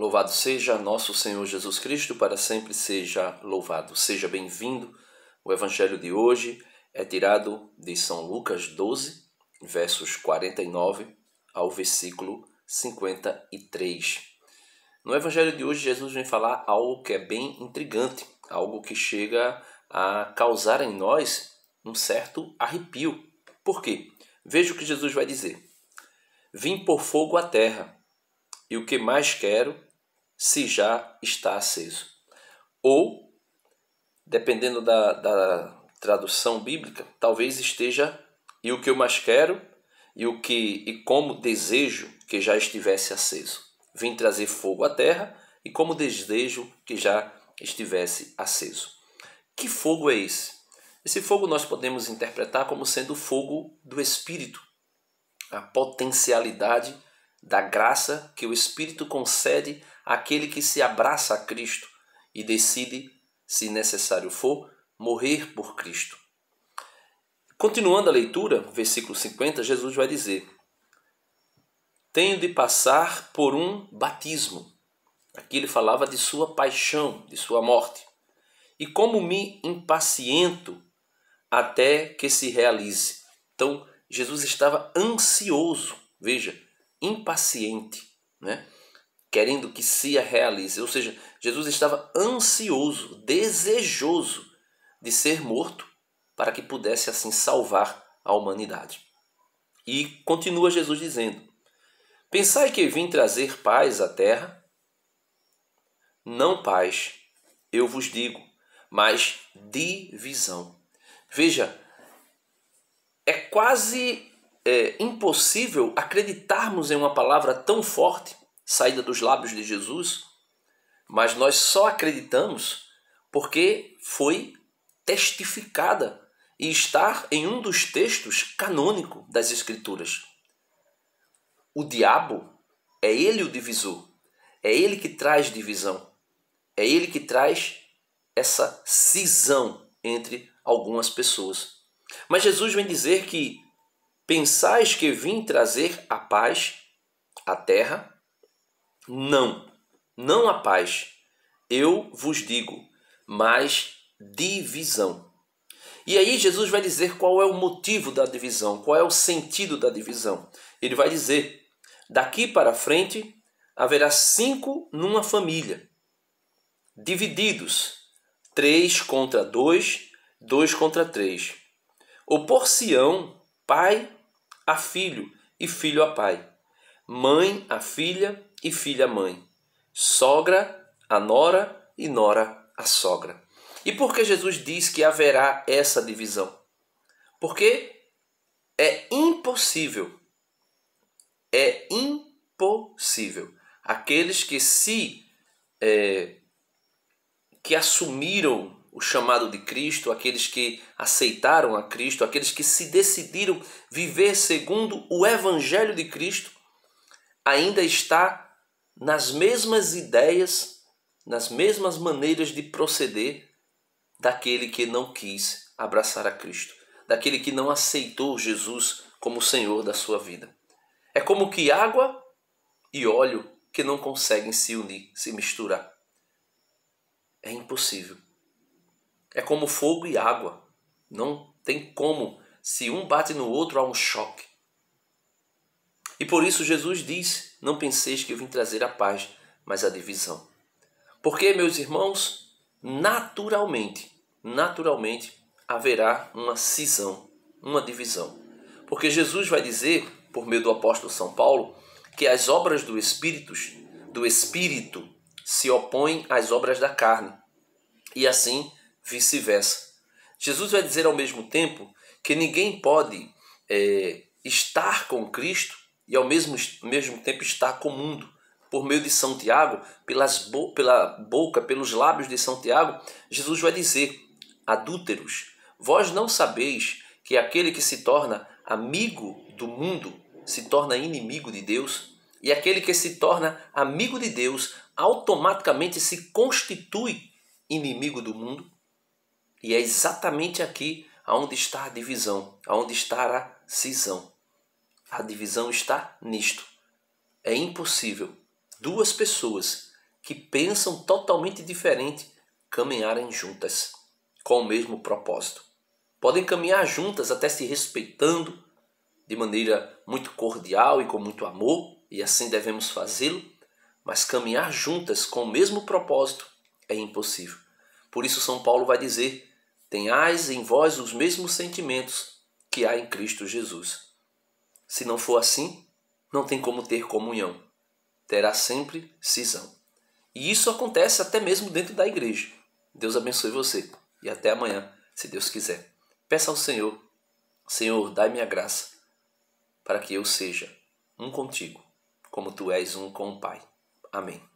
Louvado seja nosso Senhor Jesus Cristo, para sempre seja louvado. Seja bem-vindo. O evangelho de hoje é tirado de São Lucas 12, versos 49 ao versículo 53. No evangelho de hoje, Jesus vem falar algo que é bem intrigante, algo que chega a causar em nós um certo arrepio. Por quê? Veja o que Jesus vai dizer: Vim por fogo à terra, e o que mais quero se já está aceso. Ou, dependendo da, da tradução bíblica, talvez esteja e o que eu mais quero e o que e como desejo que já estivesse aceso. Vim trazer fogo à terra e como desejo que já estivesse aceso. Que fogo é esse? Esse fogo nós podemos interpretar como sendo o fogo do Espírito, a potencialidade da graça que o Espírito concede aquele que se abraça a Cristo e decide, se necessário for, morrer por Cristo. Continuando a leitura, versículo 50, Jesus vai dizer: Tenho de passar por um batismo. Aqui ele falava de sua paixão, de sua morte. E como me impaciento até que se realize. Então, Jesus estava ansioso, veja, impaciente, né? querendo que se a realize. Ou seja, Jesus estava ansioso, desejoso de ser morto para que pudesse assim salvar a humanidade. E continua Jesus dizendo: Pensai que vim trazer paz à terra? Não paz, eu vos digo, mas divisão. Veja, é quase é, impossível acreditarmos em uma palavra tão forte saída dos lábios de Jesus, mas nós só acreditamos porque foi testificada e está em um dos textos canônico das Escrituras. O diabo é ele o divisor, é ele que traz divisão, é ele que traz essa cisão entre algumas pessoas. Mas Jesus vem dizer que pensais que vim trazer a paz à terra? Não, não há paz. Eu vos digo, mas divisão. E aí Jesus vai dizer qual é o motivo da divisão, qual é o sentido da divisão. Ele vai dizer: daqui para frente haverá cinco numa família, divididos, três contra dois, dois contra três. o porcião pai a filho e filho a pai, mãe a filha e filha mãe, sogra a nora e nora a sogra. E por que Jesus diz que haverá essa divisão? Porque é impossível, é impossível aqueles que se é, que assumiram o chamado de Cristo, aqueles que aceitaram a Cristo, aqueles que se decidiram viver segundo o Evangelho de Cristo, ainda está nas mesmas ideias, nas mesmas maneiras de proceder daquele que não quis abraçar a Cristo, daquele que não aceitou Jesus como Senhor da sua vida. É como que água e óleo que não conseguem se unir, se misturar. É impossível. É como fogo e água. Não tem como. Se um bate no outro, há um choque. E por isso Jesus disse: Não penseis que eu vim trazer a paz, mas a divisão. Porque, meus irmãos, naturalmente, naturalmente haverá uma cisão, uma divisão. Porque Jesus vai dizer, por meio do apóstolo São Paulo, que as obras do Espírito, do Espírito se opõem às obras da carne, e assim vice-versa. Jesus vai dizer ao mesmo tempo que ninguém pode é, estar com Cristo e ao mesmo, mesmo tempo estar com o mundo. Por meio de São Tiago, pelas bo pela boca, pelos lábios de São Tiago, Jesus vai dizer: Adúlteros, vós não sabeis que aquele que se torna amigo do mundo se torna inimigo de Deus? E aquele que se torna amigo de Deus automaticamente se constitui inimigo do mundo? E é exatamente aqui aonde está a divisão, aonde está a cisão. A divisão está nisto. É impossível duas pessoas que pensam totalmente diferente caminharem juntas com o mesmo propósito. Podem caminhar juntas até se respeitando de maneira muito cordial e com muito amor, e assim devemos fazê-lo, mas caminhar juntas com o mesmo propósito é impossível. Por isso, São Paulo vai dizer: tenhais em vós os mesmos sentimentos que há em Cristo Jesus. Se não for assim, não tem como ter comunhão. Terá sempre cisão. E isso acontece até mesmo dentro da igreja. Deus abençoe você e até amanhã, se Deus quiser. Peça ao Senhor: Senhor, dai-me a graça para que eu seja um contigo, como tu és um com o Pai. Amém.